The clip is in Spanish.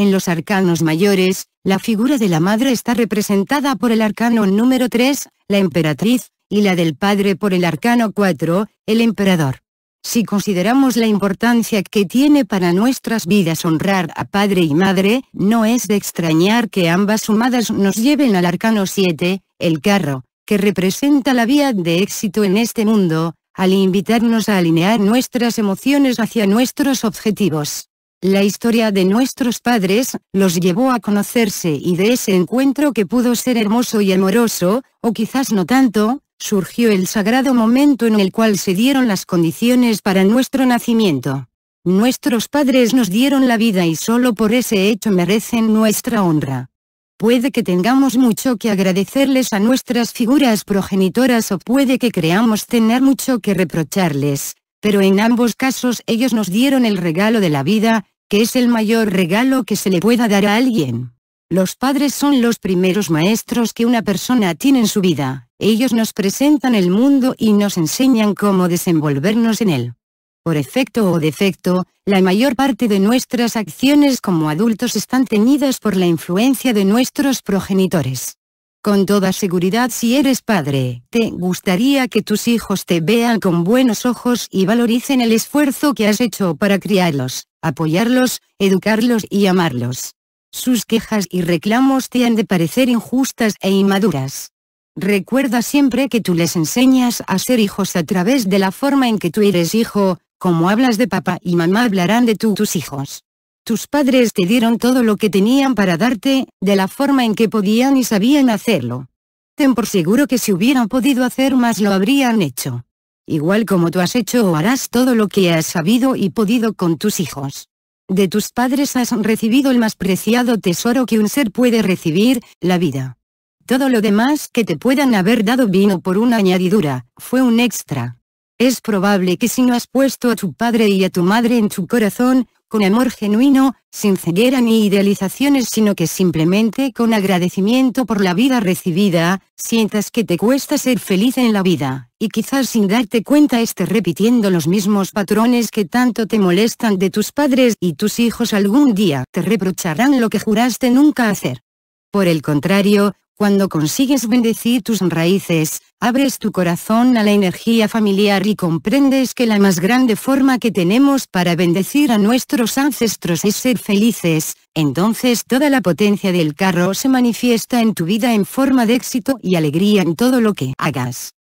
En los arcanos mayores, la figura de la madre está representada por el arcano número 3, la emperatriz, y la del padre por el arcano 4, el emperador. Si consideramos la importancia que tiene para nuestras vidas honrar a padre y madre, no es de extrañar que ambas sumadas nos lleven al arcano 7, el carro, que representa la vía de éxito en este mundo, al invitarnos a alinear nuestras emociones hacia nuestros objetivos. La historia de nuestros padres, los llevó a conocerse y de ese encuentro que pudo ser hermoso y amoroso, o quizás no tanto, surgió el sagrado momento en el cual se dieron las condiciones para nuestro nacimiento. Nuestros padres nos dieron la vida y solo por ese hecho merecen nuestra honra. Puede que tengamos mucho que agradecerles a nuestras figuras progenitoras o puede que creamos tener mucho que reprocharles, pero en ambos casos ellos nos dieron el regalo de la vida, que es el mayor regalo que se le pueda dar a alguien. Los padres son los primeros maestros que una persona tiene en su vida, ellos nos presentan el mundo y nos enseñan cómo desenvolvernos en él. Por efecto o defecto, la mayor parte de nuestras acciones como adultos están teñidas por la influencia de nuestros progenitores. Con toda seguridad si eres padre, te gustaría que tus hijos te vean con buenos ojos y valoricen el esfuerzo que has hecho para criarlos, apoyarlos, educarlos y amarlos. Sus quejas y reclamos te han de parecer injustas e inmaduras. Recuerda siempre que tú les enseñas a ser hijos a través de la forma en que tú eres hijo, como hablas de papá y mamá hablarán de tú tus hijos. Tus padres te dieron todo lo que tenían para darte, de la forma en que podían y sabían hacerlo. Ten por seguro que si hubieran podido hacer más lo habrían hecho. Igual como tú has hecho o harás todo lo que has sabido y podido con tus hijos. De tus padres has recibido el más preciado tesoro que un ser puede recibir, la vida. Todo lo demás que te puedan haber dado vino por una añadidura, fue un extra. Es probable que si no has puesto a tu padre y a tu madre en tu corazón, con amor genuino, sin ceguera ni idealizaciones sino que simplemente con agradecimiento por la vida recibida, sientas que te cuesta ser feliz en la vida, y quizás sin darte cuenta estés repitiendo los mismos patrones que tanto te molestan de tus padres y tus hijos algún día te reprocharán lo que juraste nunca hacer. Por el contrario, cuando consigues bendecir tus raíces, abres tu corazón a la energía familiar y comprendes que la más grande forma que tenemos para bendecir a nuestros ancestros es ser felices, entonces toda la potencia del carro se manifiesta en tu vida en forma de éxito y alegría en todo lo que hagas.